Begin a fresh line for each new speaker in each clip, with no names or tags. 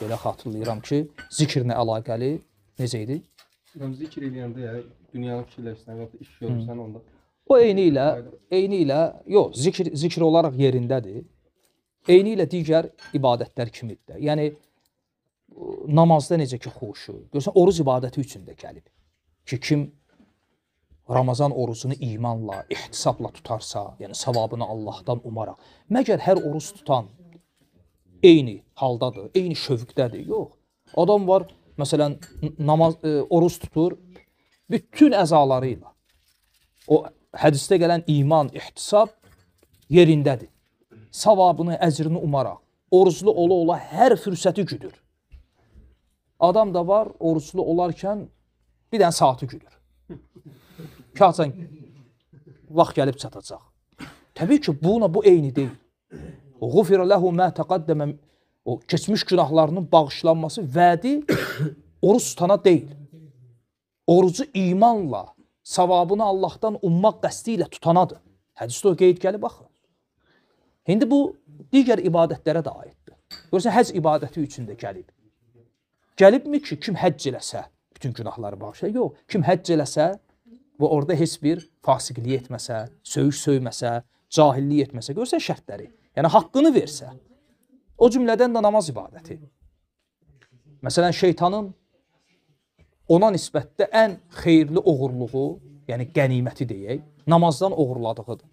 belə xatırlayıram ki, zikrinə əlaqəli necə idi? İram zikr eləyəndə yəni dünyanı fikirləşsən, yoxsa iş görürsən onda. O eyni ilə, eyni ilə, yox, zikr zikr olaraq yerindədir. Eyni ilə digər ibadətlər kimidir də. Yəni namazda necə ki xoşu, görsən oruc ibadəti üçün də gəlib. Ki kim Ramazan orucunu imanla, ihtisabla tutarsa, yəni savabını Allahdan umaraq. Məgər hər oruc tutan eyni haldadır, eyni şövqdədir. Yox. Adam var, məsələn, namaz e, oruç tutur bütün əzaları ilə. O hədisdə gələn iman, ihtisab yerindədir. Savabını, əcrini umaraq, oruclu ola-ola hər fürsəti güdür. Adam da var, oruclu olarkən bir dənə saatı güdür. Kəhsən vaxt gəlib çatacaq. Təbii ki, buna bu eyni deyil. Ğufir ləhu mə təqaddəmə o keçmiş günahlarının bağışlanması vədi oruç tutana deyil. Orucu imanla, savabını Allahdan ummaq qəsdi ilə tutanadır. Hədisdə o qeyd gəlib axı. İndi bu digər ibadətlərə də aiddir. Görürsən, həcc ibadəti üçün də gəlib. Gəlibmi ki, kim həcc eləsə bütün günahları bağışlayır? Yox, kim həcc eləsə və orada heç bir fasiqliyə etməsə, söyüş söyməsə, cahilliyə etməsə, görürsən şərtləri. Yəni haqqını versə. O cümlədən də namaz ibadəti. Məsələn, şeytanın ona nisbətdə ən xeyirli oğurluğu, yəni qəniməti deyək, namazdan oğurladığıdır.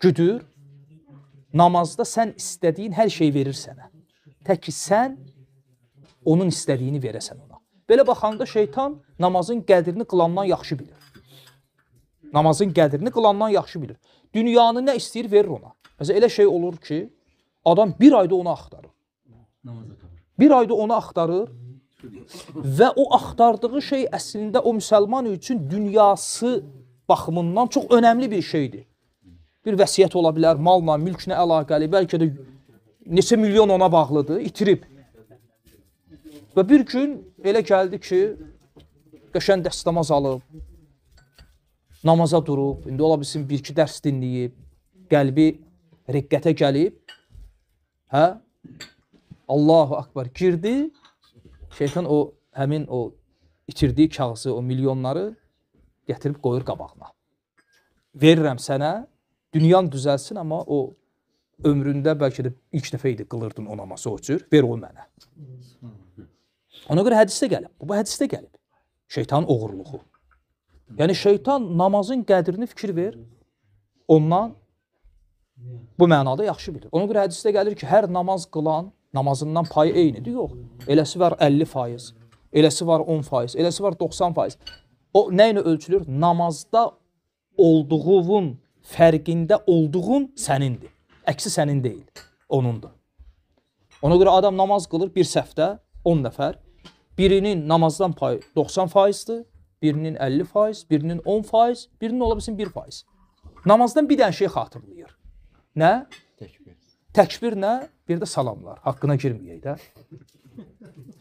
Güdür, namazda sən istədiyin hər şey verir sənə. Tək ki, sən onun istədiyini verəsən ona. Belə baxanda şeytan namazın qədrini qılandan yaxşı bilir. Namazın qədrini qılandan yaxşı bilir. Dünyanı nə istəyir verir ona. Məsələn, elə şey olur ki, adam bir ayda onu axtarır. Bir ayda onu axtarır və o axtardığı şey əslində o müsəlman üçün dünyası baxımından çox önəmli bir şeydir. Bir vəsiyyət ola bilər, malla, mülklə əlaqəli, bəlkə də neçə milyon ona bağlıdır, itirib. Və bir gün elə gəldi ki, qəşən dəstəmaz alıb, namaza durub, indi ola bilsin bir-iki dərs dinləyib, qəlbi riqqətə gəlib, hə? Allahu akbar girdi, şeytan o, həmin o itirdiyi kağızı, o milyonları gətirib qoyur qabağına. Verirəm sənə, dünyan düzəlsin, amma o ömründə bəlkə də ilk dəfə idi qılırdın o namazı o cür, ver onu mənə. Ona görə hədisdə gəlib, bu hədisdə gəlib, şeytanın oğurluğu. Yəni şeytan namazın qədrini fikir ver, ondan bu mənada yaxşı bilir. Ona görə hədisdə gəlir ki, hər namaz qılan namazından payı eynidir, yox. Eləsi var 50%, eləsi var 10%, eləsi var 90%. O nə ilə ölçülür? Namazda olduğun, fərqində olduğun sənindir. Əksi sənin deyil, onundur. Ona görə adam namaz qılır bir səhvdə 10 nəfər. Birinin namazdan payı 90%-dir, Birinin 50 faiz, birinin 10 faiz, birinin ola bilsin 1 faiz. Namazdan bir dənə şey xatırlayır. Nə? Təkbir. Təkbir nə? Bir də salamlar. Haqqına girməyək də.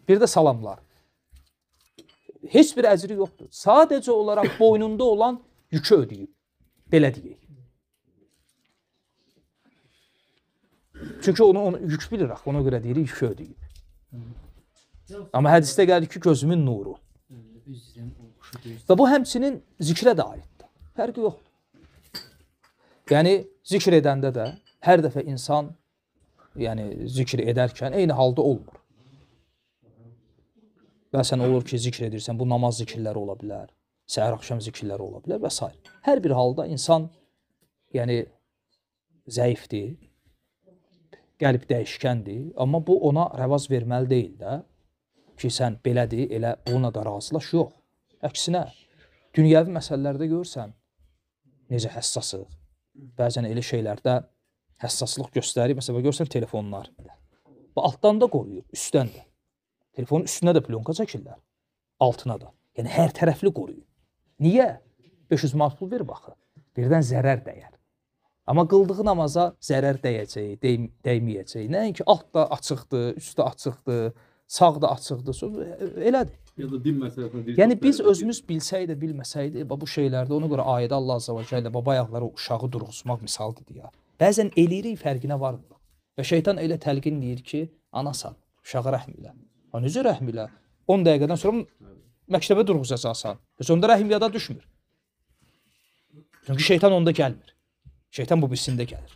Bir də salamlar. Heç bir əzri yoxdur. Sadəcə olaraq boynunda olan yükü ödəyib. Belə deyək. Çünki onu, onu yük bilirək, ona görə deyirik yükü ödəyib. Amma hədisdə gəlir ki, gözümün nuru. Üzrəm, Və bu həmçinin zikrə də aiddir. Fərqi yoxdur. Yəni zikr edəndə də hər dəfə insan yəni zikr edərkən eyni halda olmur. Bəsən olur ki, zikr edirsən, bu namaz zikirləri ola bilər, səhər axşam zikirləri ola bilər və s. Hər bir halda insan yəni zəifdir, qəlb dəyişkəndir, amma bu ona rəvaz verməli deyil də ki, sən belədir, elə buna da razılaş, yox. Əksinə, dünyəvi məsələlərdə görürsən, necə həssasıq. Bəzən elə şeylərdə həssaslıq göstərir. Məsələn, görsən telefonlar. Və altdan da qoruyur, üstdən də. Telefonun üstünə də plonka çəkirlər, altına da. Yəni hər tərəfli qoruyur. Niyə? 500 manat pul ver baxı. Birdən zərər dəyər. Amma qıldığı namaza zərər dəyəcək, dəy dəyməyəcək. Nəinki alt da açıqdır, üst də açıqdır sağ da açıqdır, sol e, e, elədir. Ya da din məsələsinə Yəni biz özümüz bilsək də, bilməsək də bu şeylərdə ona görə ayədə Allah Azza və Cəllə baba ayaqları uşağı durğuzmaq misalıdır deyə. Bəzən eləyirik fərqinə varmırıq. Və şeytan elə təlqin eləyir ki, anasan, uşağa rəhm elə. Ha necə rəhm elə? 10 dəqiqədən sonra məktəbə durğuzacaqsan. Heç onda rəhm yada düşmür. Çünki şeytan onda gəlmir. Şeytan bu birisində gəlir.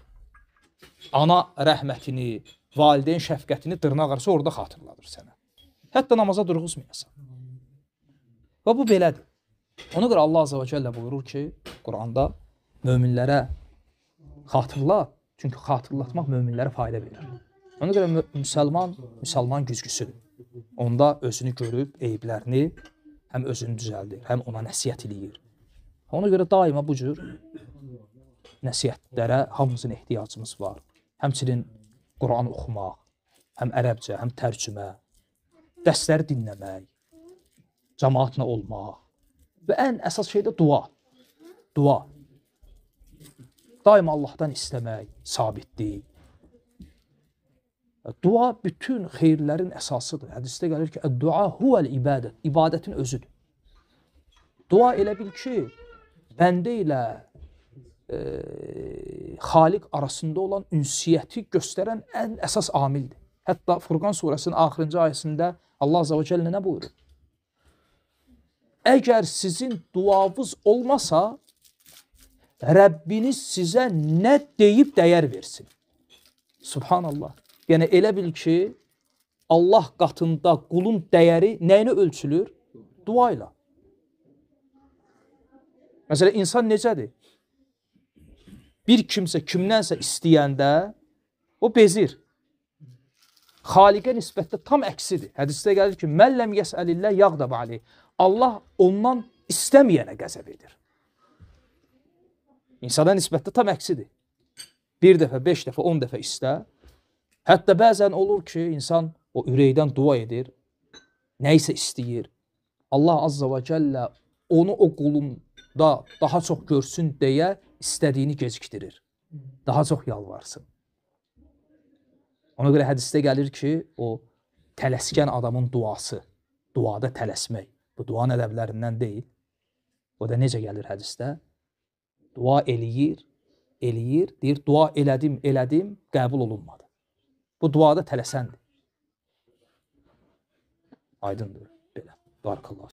Ana rəhmətini, valideyn şəfqətini dırnaq arası orada xatırladır sənə. Hətta namaza durğuzmayasan. Və bu belədir. Ona görə Allah Azza və Cəllə buyurur ki, Quranda möminlərə xatırla, çünki xatırlatmaq möminlərə fayda verir. Ona görə müsəlman müsəlman güzgüsüdür. Onda özünü görüb eyblərini həm özünü düzəldir, həm ona nəsihət eləyir. Ona görə daima bu cür nəsihətlərə hamımızın ehtiyacımız var. Həmçinin Quran oxumaq, həm ərəbcə, həm tərcümə, dərsləri dinləmək, cəmaatla olmaq və ən əsas şey də dua. Dua. Daima Allahdan istəmək, sabitlik. Dua bütün xeyirlərin əsasıdır. Hədisdə gəlir ki, "Dua huvel ibadet." İbadətin özüdür. Dua elə bil ki, bəndə ilə e, Xaliq arasında olan ünsiyyəti göstərən ən əsas amildir. Hətta Furqan surəsinin axırıncı ayəsində Allah Azəvə Cəllə nə buyurur? Əgər sizin duavız olmasa, Rəbbiniz sizə nə deyib dəyər versin. Subhanallah. Yəni elə bil ki, Allah qatında qulun dəyəri nəyinə ölçülür? Dua ilə. Məsələn, insan necədir? bir kimsə kimdənsə istəyəndə o bezir. Xaliqə nisbətdə tam əksidir. Hədisdə gəlir ki, məlləm yəsəlillə yağdab ali. Allah ondan istəməyənə qəzəb edir. İnsana nisbətdə tam əksidir. Bir dəfə, beş dəfə, on dəfə istə. Hətta bəzən olur ki, insan o ürəkdən dua edir, nə isə istəyir. Allah Azza və Cəllə onu o qulunda daha çox görsün deyə istədiyini gecikdirir. Daha çox yalvarsın. Ona görə hədisdə gəlir ki, o tələskən adamın duası, duada tələsmək. Bu dua nədəblərindən deyil. O da necə gəlir hədisdə? Dua eləyir, eləyir, deyir dua elədim, elədim, qəbul olunmadı. Bu duada tələsəndir. Aydındır belə. Barakallah.